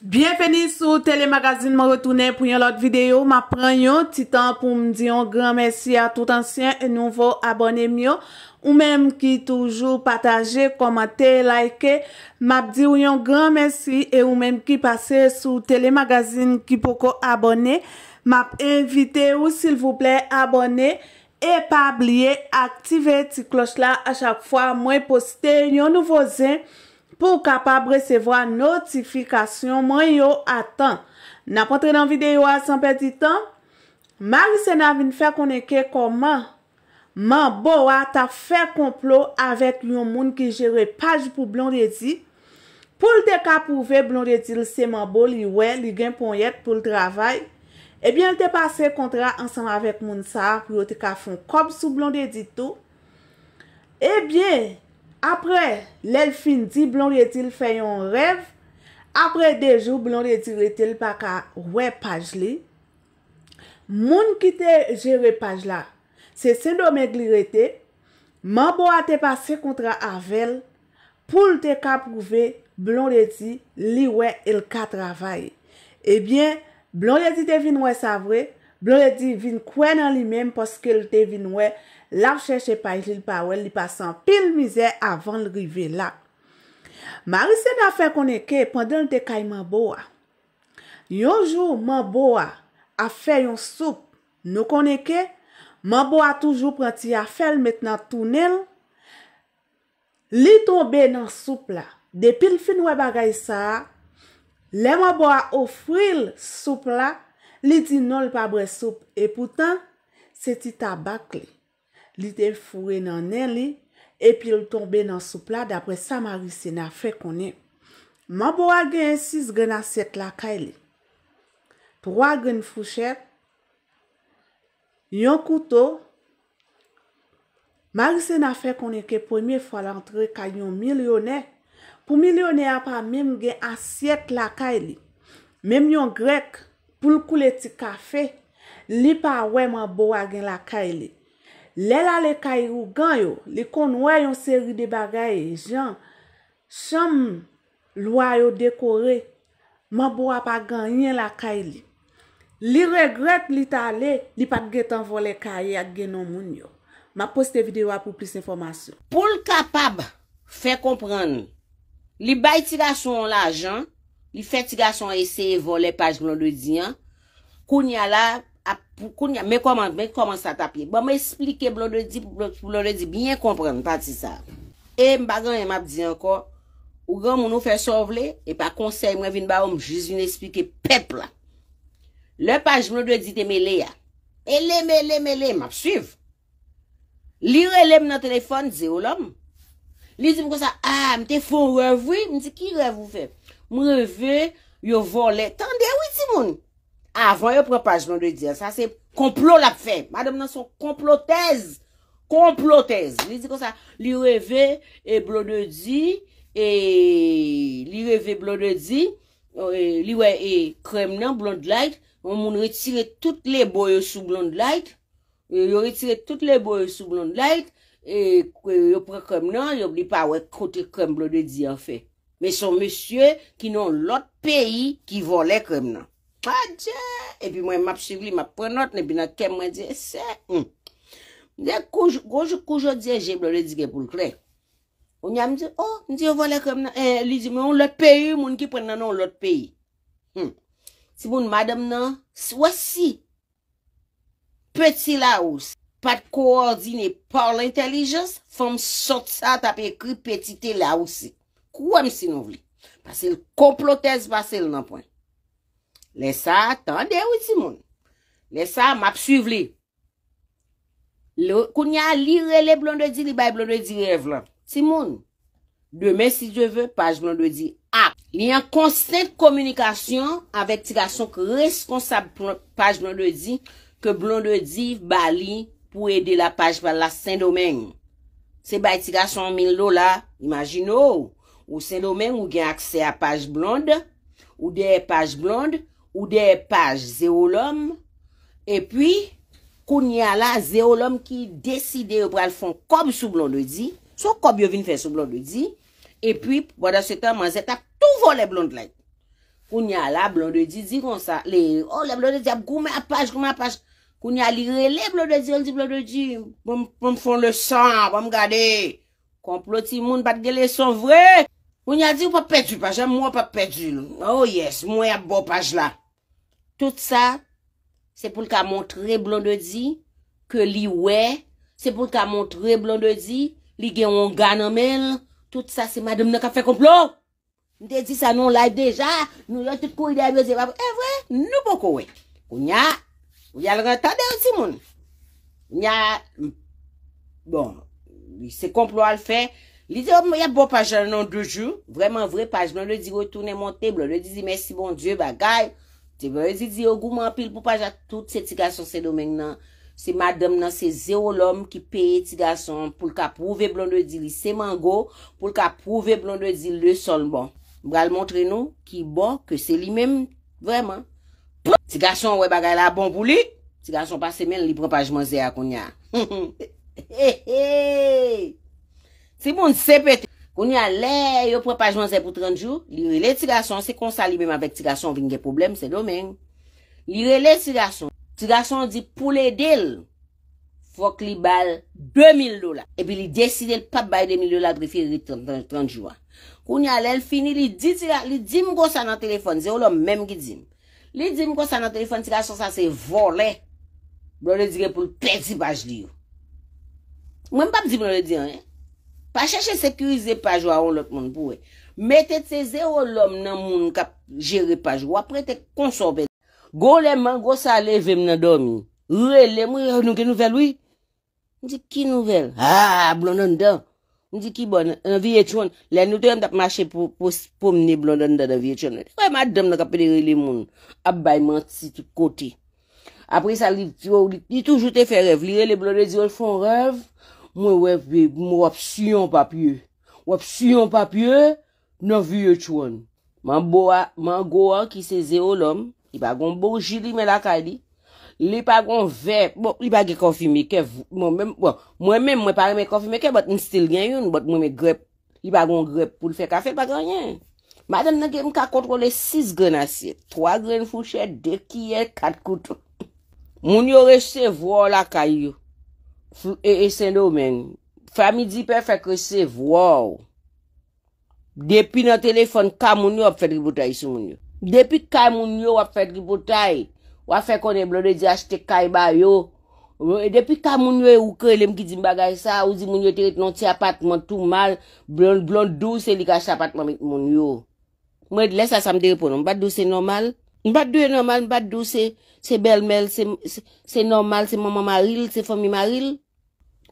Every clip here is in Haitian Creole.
Bienveni sou telemagazin mou retounen pou yon lot videyo. Ma pran yon titan pou m diyon gran mersi a tout ansyen e nouvo abonem yon. Ou mem ki toujou pataje, komante, like. Map diyon gran mersi e ou mem ki pase sou telemagazin ki poko abone. Map invite ou sil vouple abone. E pa bliye aktive ti kloch la a chak fwa mwen poste yon nouvo zin. pou kapab resevwa notifikasyon man yo atan. Na pon tre nan videyo a san peti tan? Marise nan vin fe konenke kon man. Man bo wa ta fe konplo avet yon moun ki jere paj pou blondedi. Po lte ka pouve blondedi lese man bo li we, li gen pon yet pou l travay. Ebyen lte pase kontra ansan avet moun sa, pou lote ka fon kob sou blondedi tou. Ebyen, Apre lèl fin di blon redi l feyon rev, apre dejou blon redi redi l baka wè paj li, moun ki te jere paj la, se sem do men glire te, man bo a te pase kontra avel, pou l te ka prouve blon redi li wè il ka travay. Ebyen, blon redi te vin wè savre, blon redi vin kwen nan li mem poske l te vin wè Laf chèche pa yil pa wèl li pasan pil mizè avan li rive la. Marise na fè koneke panden li te kay man bo a. Yonjou man bo a a fè yon soub nou koneke, man bo a toujou pranti a fèl met nan tunel, li toube nan soub la. Depil fin wè bagay sa, le man bo a ofril soub la, li di nol pa bre soub, e poutan se ti tabak li. li te fure nan nen li, epi li tombe nan soupla, d'apre sa Marise na fe konen. Man bo a gen 6 gen asyet la kay li. 3 gen fouchet, yon koutou, Marise na fe konen ke pwemi fwa la antre kay yon milyone. Pwemilyone a pa mem gen asyet la kay li. Mem yon grek, pou l koule ti kafe, li pa weman bo a gen la kay li. Lè la lè kay rou gan yo, li kon wè yon seri de bagay, jan, chanm lwa yo dekore, man bo ap agan yon la kay li. Li regret li talè, li pat gè tan vo lè kay ak genon moun yo. Ma poste videyo apou plis informasyon. Poul kapab fè kompran ni, li bay tiga son la jan, li fè tiga son eseye vo lè paj glon do diyan, koun ya la, Mwen koman sa tapye. Mwen bon, mwen esplike blon dwe di blon dwe di byen kompran pati sa. E m bagan yon m ap di anko ou gran moun ou fe sovle e pa konsey mwen vin ba ou m jiz vin esplike pepla. Le paj moun dwe di te mele ya. Ele mele mele m ap suiv. Li rele m nan telefon di ou lom. Li di m konsa a ah, m te fon revwe. M di ki revwe? M revwe yo vole. Tande ou iti mouni? Avon yo prepaj nan de di, sa se komplot la fe. Madame nan son komplotez. Komplotez. Li revè blon de di, li revè blon de di, li wè krem nan, blond light, yon moun retire tout le boy sou blond light, yon retire tout le boy sou blond light, yo pre krem nan, yo bli pa wè kote krem blon de di an fe. Me son mesye ki non lot peyi ki volè krem nan. A dje, epi mwen map sivli map prenot, ne binat kem mwen dje, se. Mwen dje, koujou, koujou dje, jen blore di gen pou l kre. O nye mwen dje, o, mwen dje, o volè kèm nan, e, li dje, mwen, l ot peyi, mwen ki pren nanon l ot peyi. Hmm. Si mwen madam nan, swasi, peti la ou, pat koordinè, par l'intellijens, fèm sot sa tapè kri, petite la ou, se. Kouè mwen si nou vli. Pasè l'komplotez, pasè l nanpwenj. Lè sa, atande ou ti moun. Lè sa, map suiv li. Kou nya li rele Blondedit li bay Blondedit rev lan. Ti moun. Demen si je ve, page Blondedit ap. Li an konsent komunikasyon avèk tiga son kreskonsab page Blondedit ke Blondedit bali pou ede la page bala Saint-Domingue. Se bay tiga son 1000 do la, imagino ou Saint-Domingue ou gen akse a page Blondedit ou de page Blondedit Ou de page zè ou lòm. E pwi, koun ya la zè ou lòm ki deside ou pral fon kòb sou blon de di. Sò kòb yo vin fè sou blon de di. E pwi, wada se ta man zè ta touvo le oh, blon de la. Koun ya la blon de di, di kon sa. Le blon de di ap koume ap page, koume ap page. Koun ya li re le blon de di, al di blon de di. Poum poum fon le san, poum bon, gade. Komploti moun bat gelè son vre. Ou nya di ou pa petu paj la, mwen pa petu. Oh yes, mwen ap bo paj la. Tout sa, se pou l ka montre blon de di, ke li we, se pou l ka montre blon de di, li gen wongan anmel, tout sa se madem nan ka fe komplon. Nde di sa nou la deja, nou yon tout kou yon yon zi wap, e vwe, nou bo kou we. Ou nya, ou yon l rentade ou si moun. Ou nya, bon, se komplon al fe, Li oh, de yo mwen ya bo pajan nan de ju. Vreman vre pajan. Blonde di yo toune monte. Blonde di di mersi bon die bagay. Ti be yo di di yo gouman pil pou pajan tout se ti gason se domen non. nan. Se madam nan se zero lom ki peye ti gason. Poul ka prouve blonde di li se mango. Poul ka prouve blonde di li le sol bon. Mwen al montre nou ki bon ke bon, se li menm. Vreman. Ti gason we bagay la bon pou li. Ti gason pa se men li prou pajman ze akoun ya. He he he he. Si moun sepet, kou ni alè yo prepajman zè pou 30 jou, li rele tiga son, se konsali mèm avèk tiga son vingè problem, se domèng. Li rele tiga son, tiga son di pou le del, fok li bal 2000 dola, e pi li deside l pap baye 2000 dola, grifi li 30 jou. Kou ni alè, fini, li dim gò sa nan telefon, zè ou lò mèm ki dim. Li dim gò sa nan telefon, tiga son sa se volè, blò le digè pou l'peti baj diyo. Mèm pap di blò le digè anè. Pa chache sekurize pajwa an lot moun pou e. Met et se zero lom nan moun kap jere pajwa. Apre te konsorbe. Go lemman, go sale vem nan domi. Re lemman, nouke nouvel oui? Ndi ki nouvel? Ha! Ah, blondan dan. Ndi ki bon? An vi etron. La nou te yon tap mache pou mne blondan dan an vi etron. Ou e mat dam nan kape de rele moun? Abayman si ti kote. Apre sa li toujou te fe rev. Li rele blondan di yo foun rev. Mwen wèp siyon papye, wèp siyon papye, nou vye chouan. Man bo a, man go a ki seze o lom, i bagon bourjili men la kadi, li bagon vep, bo, i bagi kofime ke, mwen mèm, bon, mwen mèm mwen pari mè kofime ke, bot mwen stil gen yon, bot mwen mè grep, i bagon grep pou lfe kafe bagon yon. Madan nan gen mka kontrole 6 gren ase, 3 gren fouchè, 2 kiyè, 4 koutou. Mwen yon rese vwo la kadi yo. E, e sen do men, fami di pe fek resev, wow, depi nan telefon ka moun yo ap fek ribotay sou moun yo, depi ka moun yo ap fek ribotay, wap fek kone blon de di ashtek ka iba yo, e depi ka moun yo e uke elem ki jim bagay sa, ouzi moun yo te rit non ti apatman tou mal, blon blon dou se li ka apatman mit moun yo, mwen lè sa samde repon, mwen bat dou se normal, Mbade dwe normal, mbade dwe se belmel, se normal, se maman maril, se fomi maril,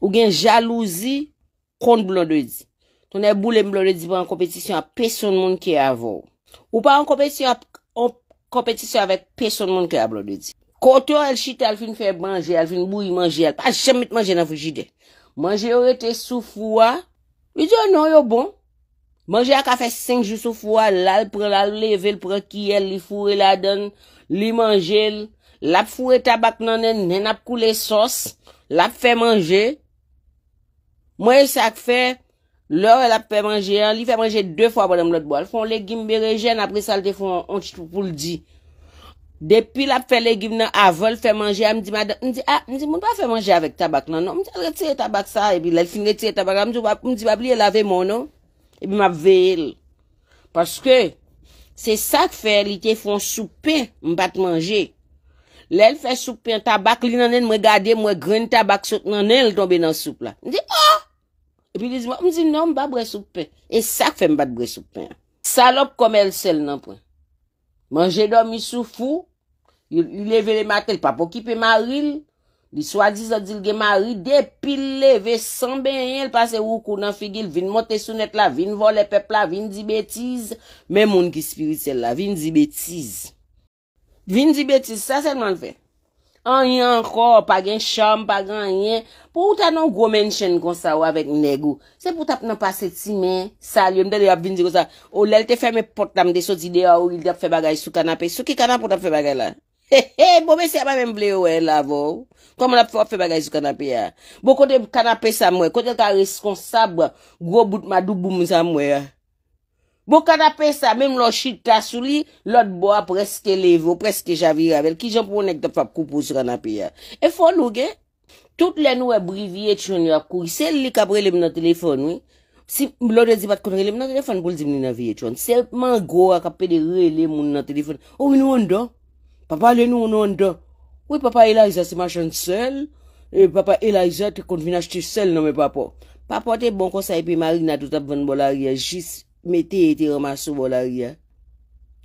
ou gen jalouzi kont blon dwe di. Tounen e boule blon dwe di pou an kompetisyon a peson moun ki e avou. Ou pa an kompetisyon a peson moun ki avou e blon dwe di. Koto el chite al fin fè manje, al fin bouye manje, al pa jemit manje nan fujide. Manje ou ete sou fouwa, mi diyo oh nou yo bon. Manje ak a fe seng jousou fwa, lal pre lal leve l pre kiyel, li fure l adan, li manje l. Lap fure tabak nanen, nen ap kou le sos, lap fe manje. Mwen sa ak fe, lor el ap fe manje, li fe manje de fwa banan blot bo. Al fon legime berejen, apre salde fon, ontit pou pou l di. Depi lap fe legime nan, avol fe manje, amdi madan, mdi a, ah, mdi moun pa fe manje avek tabak nanon, mdi al reteye tabak sa, epi lal fin reteye tabak, amdi wap li e lave mounon. E pi ma ve el. Paske, se sa k fe erite foun soupe mbat manje. Le el fè soupe an tabak li nan el mregade mwen gren tabak sot nan el tobe nan soupe la. Ndi a! E pi li zi mwa, mzi nan mba bre soupe. E sa k fe mbat bre soupe. Salop komel sel nan pou. Mange do misou fou. Li leve le matel pa pou kipe ma ril. Li swadi sa dil ge ma ri depil le ve san ben yel pase woukou nan figil, vin motesounet la, vin vo le pepla, vin di betiz. Men moun ki spirit sel la, vin di betiz. Vin di betiz, sa se nan fe. An yon kor, pa gen chanm, pa gen an yon. Po ou ta nan gomen chen kon sa wavet negou? Se pou tap nan pase ti men, sal yon, de de ap vin di kon sa. Ou lel te fèm e pot nam de so di de a ou li de ap fe bagay sou kanapè. Sou ki kanap pou tap fe bagay la? He he, bobe se yaman mwen vle wè la vò. Koman ap fò fè bagay sou kanapè ya. Bo kote kanapè sa mwen, kote ka responsabwa, gwo bout madou bou mwen sa mwen ya. Bo kanapè sa, mwen mwen lò chit tasou li, lòt bò ap reske levò, preske javir avèl, ki jom pwonek ta fap koupo sou kanapè ya. E fon nou gen, tout lè nou e brivi etyon ya kou, sel li kap relem nan telefon wè. Si lòt de zi bat kon relem nan telefon, gwo l zi mnen avi etyon. Sel man gwo ak ap pedi relem nan telefon. O wè nou an donk? Papa le nou ou nou ndo. Ou papa Eliza se machan sel. Papa Eliza te konfinajte sel nan me papa. Papa te bon konsay pe marina tout ap ven bolaryan. Jis meti eti remasou bolaryan.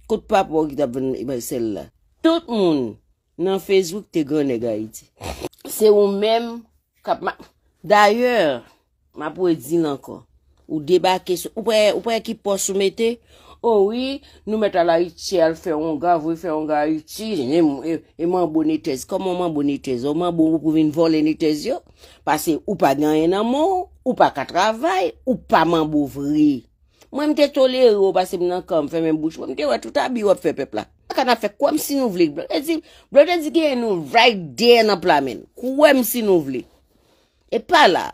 Kout papa ou ki tap ven sel la. Tout moun nan Facebook te gwen negay ti. Se ou men kap ma. D'ayor, ma pou eti zin lanko. Ou deba kesou. Ou pou e ki posou meti. Oh Ouwi, nou met ala iti al fe onga, vwe fe onga iti, e, e, e manbo nitez. Koman manbo nitez? Oh, bon, ou manbo pou vin volen nitez yo? Pase, ou pa ganyan nan mou, ou pa ka travay, ou pa manbo vri. Mwen mte tole yo, pase mnen kam fe men bouch, mwen mte wè touta bi wè fe pepla. Akana fe, kwen msi nou vli? Bwè mte zi gen nou, right day nan plamen, kwen msi nou vli? E pala,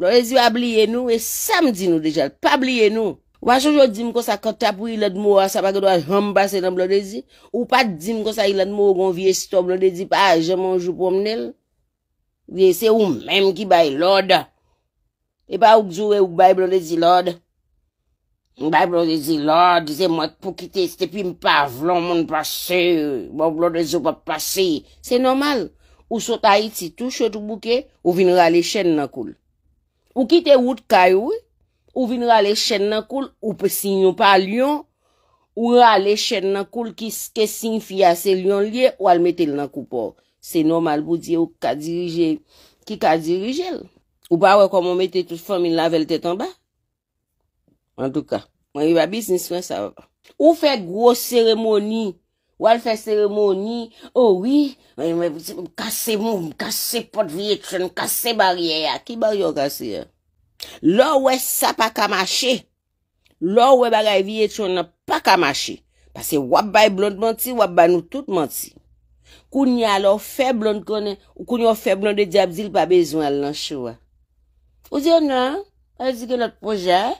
bwè zi e wè bli en nou, e samdi nou dejal, pa bli en nou. Wachon yo dim ko sa kata pou ilad mou asa pa ge do a jambase nan blodezi? Ou pa dim ko sa ilad mou kon vie sito blodezi pa aje manjou pou mnel? Vie se ou menm ki bay loda. E pa ou gzowe ou bay blodezi loda? Bay blodezi loda, ze mat pou kite stepin pa vlon moun pase. Bay blodezi moun pase. Se normal, ou sota iti tou chotou bouke ou vin rale chen na kul. Ou kite wout kay wouy? Ou vin rale chen nan koul, ou pe sin yon pa lyon, ou rale chen nan koul ki sin fya se lyon lye, ou al metel nan koupor. Se normal bou diye ou ka dirije, ki ka dirije el. Ou ba wè komon metel tout fòm in lavel tetan ba. En tout ka, mwen yon va bisnis fwen sa wè. Ou fè gwo seremoni, ou al fè seremoni, oh ou wè kase moun, kase pot vye chen, kase bariye, ki bari yo kase yon. Lò wè sa pa kamache, lò wè bagay viye chon nan pa kamache. Pase wap bay blonde manti, wap bay nou tout manti. Kou nya lò fè blonde kone, ou kou nya fè blonde djab zil pa bezwen lan chouwa. O diyon nan, an zi gen nat proje, eh?